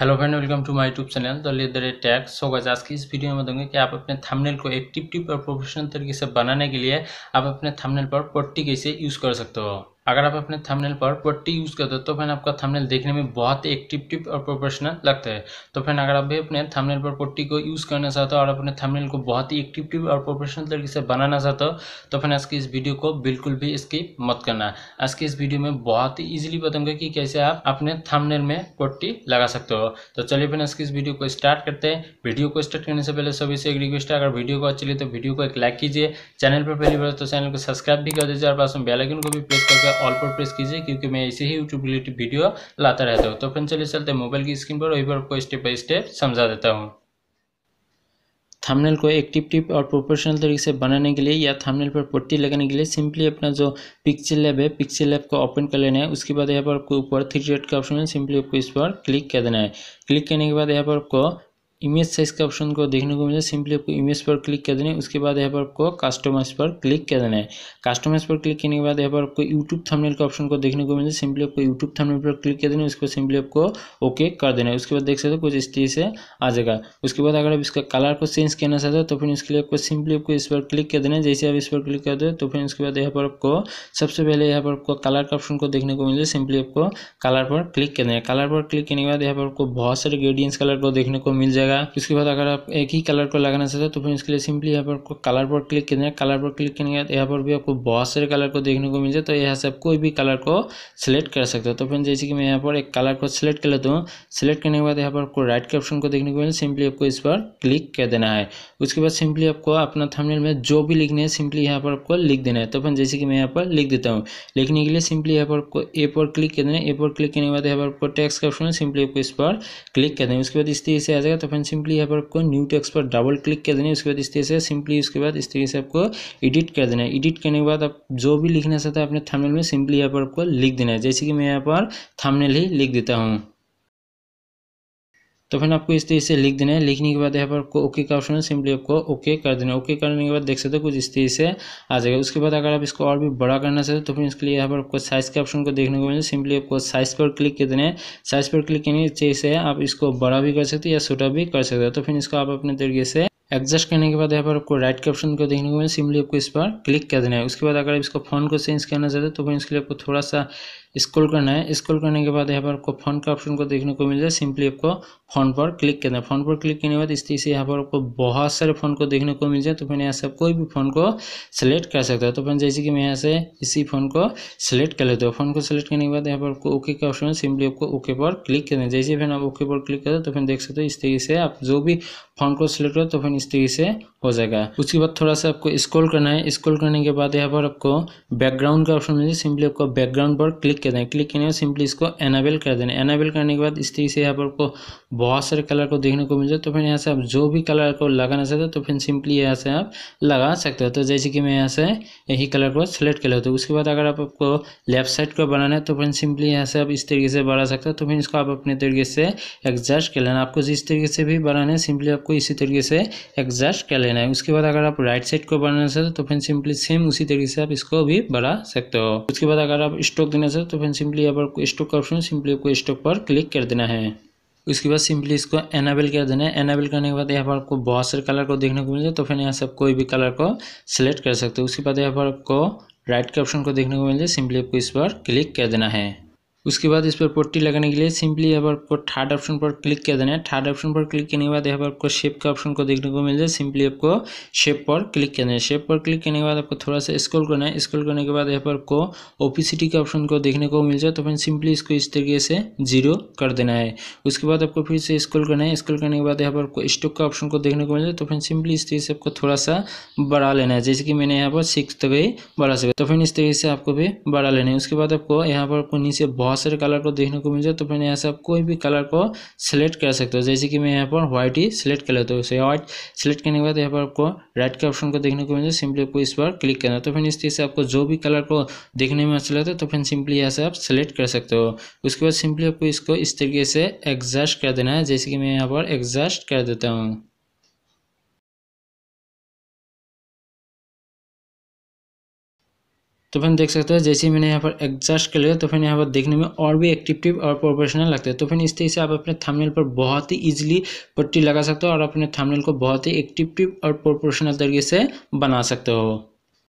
hello friend welcome to my YouTube channel द लेदर ए टैग सो गज आज की इस वीडियो में बताऊंगे कि आप अपने थंबनेल को एक टिप टिप और प्रोफेशनल तरीके से बनाने के लिए आप अपने थंबनेल पर पट्टी कैसे यूज़ कर सकते हो अगर आप अपने थंबनेल पर पट्टी यूज़ करते हो तो फैन आपका थंबनेल देखने में बहुत ही एक्टिव टिप और प्रोफेशनल लगता है तो फिर अगर आप भी अपने थंबनेल पर पट्टी को यूज़ करना चाहते हो और अपने थंबनेल को बहुत ही एक्टिव टिप और प्रोफेशनल तरीके से बनाना चाहते हो तो फिर आज की इस वीडियो को बिल्कुल भी स्किप मत करना आज की इस वीडियो में बहुत ही ईजिली बताऊंगा कि कैसे आप अपने थंबनेल में पट्टी लगा सकते हो तो चलिए फिर आज की इस वीडियो को स्टार्ट करते हैं वीडियो को स्टार्ट करने से पहले सभी से एक रिक्वेस्ट है अगर वीडियो को अच्छी लगे तो वीडियो को एक लाइक कीजिए चैनल पर पहली बार तो चैनल को सब्सक्राइब भी कर दीजिए और पास में बेलाइकन को भी प्रेस करके ऑल पर प्रेस कीजिए क्योंकि मैं ऐसे ही यूट्यूब रिलेटेड वीडियो लाता रहता हूँ तो फ्रेंड चलिए चलते मोबाइल की स्क्रीन पर वही पर आपको स्टेप बाई स्टेप समझा देता हूँ थंबनेल को एक्टिव टिप और प्रोफेशनल तरीके से बनाने के लिए या थंबनेल पर पट्टी लगाने के लिए सिंपली अपना जो पिक्चर लैब है पिक्चर लैब को ओपन कर लेना है उसके बाद यहाँ पर आपको ऊपर थ्री डेट का ऑप्शन है सिंपली आपको इस पर क्लिक कर देना है क्लिक करने के बाद यहाँ पर आपको इमेज साइज के ऑप्शन को देखने को मिलेगा सिंपली आपको इमेज पर क्लिक कर देना है उसके बाद यहाँ पर आपको कस्टमाइज पर क्लिक कर देना है कस्टमाइज पर क्लिक करने के बाद यहाँ पर आपको यूट्यूब थंबनेल के ऑप्शन को देखने को मिलेगा सिंपली आपको यूट्यूब थंबनेल पर क्लिक कर देना है उसके बाद सिंपली आपको ओके कर देना है उसके बाद देख सकते हो कुछ इस तरीके से आ जाएगा उसके बाद अगर आप इसका कलर को चेंज करना चाहते हो तो फिर उसके लिए आपको सिंपली आपको इस पर क्लिक कर देना है जैसे आप इस पर क्लिक कर दो तो फिर उसके बाद यहाँ पर आपको सबसे पहले यहाँ पर आपको कलर का ऑप्शन को देखने को मिलेगा सिंपली आपको कलर पर क्लिक कर देना है कलर पर क्लिक करने के बाद यहाँ पर आपको बहुत सारे ग्रेडियंस कलर को देखने को मिल जाएगा लगाया इसके बाद अगर आप एक ही कलर को लगाना चाहते हो तो फिर इसके लिए सिंपली यहाँ पर कलर पर क्लिक करना है कलर पर क्लिक करने के बाद यहाँ पर भी आपको बहुत सारे कलर को देखने को मिल जाए तो यहाँ से आप कोई भी कलर को सिलेक्ट कर सकते हो तो फिर जैसे कि मैं यहाँ पर एक कलर को सिलेक्ट कर लेता हूँ सिलेक्ट करने के बाद यहाँ पर आपको राइट के ऑप्शन को देखने को मिले सिंपली आपको इस पर क्लिक कर देना है उसके बाद सिंपली आपको अपना थंबनेल में जो भी लिखना है सिंपली यहाँ पर आपको लिख देना है तो फिर जैसे कि मैं यहाँ पर लिख देता हूँ लिखने के लिए सिंपली यहाँ पर आपको ए पर क्लिक कर देना है ए पर क्लिक करने के बाद यहाँ पर आपको टेक्स्ट का ऑप्शन है सिंपली आपको इस पर क्लिक कर देना है उसके बाद इस तरीके से आ जाएगा तो फिर एंड सिंपली यहाँ पर आपको न्यू टेक्स पर डबल क्लिक कर देना है उसके बाद इस तरह से सिंपली उसके बाद इस तरीके से आपको एडिट कर देना है एडिट करने के बाद आप जो भी लिखना चाहते हैं अपने थमनेल में सिंपली यहाँ पर आपको लिख देना है जैसे कि मैं यहाँ पर थमनेल ही लिख देता हूँ तो फिर आपको इस तरीके से लिख देना है लिखने के बाद यहाँ पर आपको ओके का ऑप्शन है सिंपली आपको ओके कर देना ओके करने के बाद देख सकते हो कुछ इस तरीके से आ जाएगा उसके बाद अगर आप इसको और भी बड़ा करना चाहते हो तो फिर इसके लिए यहाँ पर आपको साइज़ के ऑप्शन को देखने को मिलेगा सिंपली आपको साइज़ पर क्लिक कर देना है साइज़ पर क्लिक करने से आप इसको बड़ा भी कर सकते हो या छोटा भी कर सकते हो तो फिर इसको आप अपने तरीके से एडजस्ट करने के बाद यहाँ पर आपको राइट के ऑप्शन को देखने को मिले सिंपली आपको इस पर क्लिक कर देना है उसके बाद अगर इसको फोन को चेंज करना चाहते हो तो फिर इसके लिए आपको थोड़ा सा स्क्रॉल करना है स्क्रॉल करने के बाद यहाँ पर आपको फोन का ऑप्शन को देखने को मिल जाए सिंपली आपको फोन पर क्लिक करना है फोन पर क्लिक करने के बाद इस तरीके से यहाँ पर आपको बहुत सारे फोन को देखने को मिल जाए तो फिर यहाँ से आप कोई भी फोन को सेलेक्ट कर सकते हो तो फिर जैसे कि मैं यहाँ से इसी फोन को सेलेक्ट कर लेता हूँ फोन को सेलेक्ट करने के बाद यहाँ पर आपको ओके का ऑप्शन सिंपली आपको ओके पर क्लिक करना है जैसे फिर आप ओके पर क्लिक हो तो फिर देख सकते हो इस तरीके से आप जो भी फोन को सिलेक्ट करो तो फिर इस तरीके से हो जाएगा उसके बाद थोड़ा सा आपको स्क्रॉल करना है स्क्रॉल करने के बाद यहाँ पर आपको बैकग्राउंड का ऑप्शन मिल जाए सिंपली आपको बैकग्राउंड पर क्लिक क्लिक कर दें क्लिक करने के सिंपली इसको एनाबल कर देना एनाबल करने के बाद इस तरीके से यहाँ पर आपको बहुत सारे कलर को देखने को मिल जाए तो फिर यहाँ से आप जो भी कलर को लगाना चाहते हो तो फिर सिंपली यहाँ से आप लगा सकते हो तो जैसे कि मैं यहाँ से यही कलर को सिलेक्ट कर लेता हूँ उसके बाद अगर आप आपको लेफ्ट साइड को बनाना है तो फिर सिंपली यहाँ से आप इस तरीके से बढ़ा सकते हो तो फिर इसको आप अपने तरीके से एडजस्ट कर लेना आपको जिस तरीके से भी बनाना है सिंपली आपको इसी तरीके से एडजस्ट कर लेना है उसके बाद अगर आप राइट साइड को बनाना चाहते हो तो फिर सिंपली सेम उसी तरीके से आप इसको भी बढ़ा सकते हो उसके बाद अगर आप स्ट्रोक देना चाहते हो तो फिर सिंपली यहाँ पर आपको स्टॉक का ऑप्शन सिंपली आपको स्टॉक पर क्लिक कर देना है उसके बाद सिंपली इसको एनाबल कर देना है एनाबल करने के बाद यहाँ पर आपको बहुत सारे कलर को देखने को मिलते तो फिर यहाँ से आप कोई भी कलर को सिलेक्ट कर सकते हो उसके बाद यहाँ पर आपको राइट के ऑप्शन को देखने को मिल जाए सिंपली आपको इस पर क्लिक कर देना है उसके बाद इस पर पट्टी लगाने के लिए सिंपली यहाँ पर आपको थर्ड ऑप्शन पर क्लिक कर देना है थर्ड ऑप्शन पर क्लिक करने के बाद यहाँ पर आपको शेप का ऑप्शन को देखने को मिल जाए सिंपली आपको शेप पर क्लिक कर देना है शेप पर क्लिक करने के बाद आपको थोड़ा सा स्क्रॉल करना है स्क्रॉल करने के बाद यहाँ पर आपको ओपिसिटी के ऑप्शन को देखने को मिल जाए तो फिर सिंपली इसको इस तरीके से जीरो कर देना है उसके बाद आपको फिर से स्क्रॉल करना है स्क्रॉल करने के बाद यहाँ पर आपको स्टॉक का ऑप्शन को देखने को मिल जाए तो फिर सिंपली इस तरीके से आपको थोड़ा सा बढ़ा लेना है जैसे कि मैंने यहाँ पर सिक्स तक ही बढ़ा सका तो फिर इस तरीके से आपको भी बढ़ा लेना है उसके बाद आपको यहाँ पर आपको नीचे बहुत बहुत सारे कलर को देखने को मिल जाए तो फिर यहाँ से आप कोई भी कलर को सिलेक्ट कर सकते हो जैसे कि मैं यहाँ पर व्हाइट ही सिलेक्ट कर लेता हूँ व्हाइट सिलेक्ट करने के बाद यहाँ पर आपको रेड के ऑप्शन को देखने को मिल जाए सिंपली आपको इस पर क्लिक करना है तो फिर इस तरीके से आपको जो भी कलर को देखने में अच्छा लगता है तो फिर सिंपली यहाँ से आप सेलेक्ट कर सकते हो उसके बाद सिंपली आपको इसको इस तरीके से एग्जस्ट कर देना है जैसे कि मैं यहाँ पर एग्जस्ट कर देता हूँ तो फिर देख सकते हो जैसे ही मैंने यहाँ पर एडजस्ट कर लिया तो फिर यहाँ पर देखने में और भी एक्टिव और प्रोफेशनल लगता है तो फिर इस तरह से आप अपने थंबनेल पर बहुत ही इजीली पट्टी लगा सकते हो और अपने थंबनेल को बहुत ही एक्टिव और प्रोफेशनल तरीके से बना सकते हो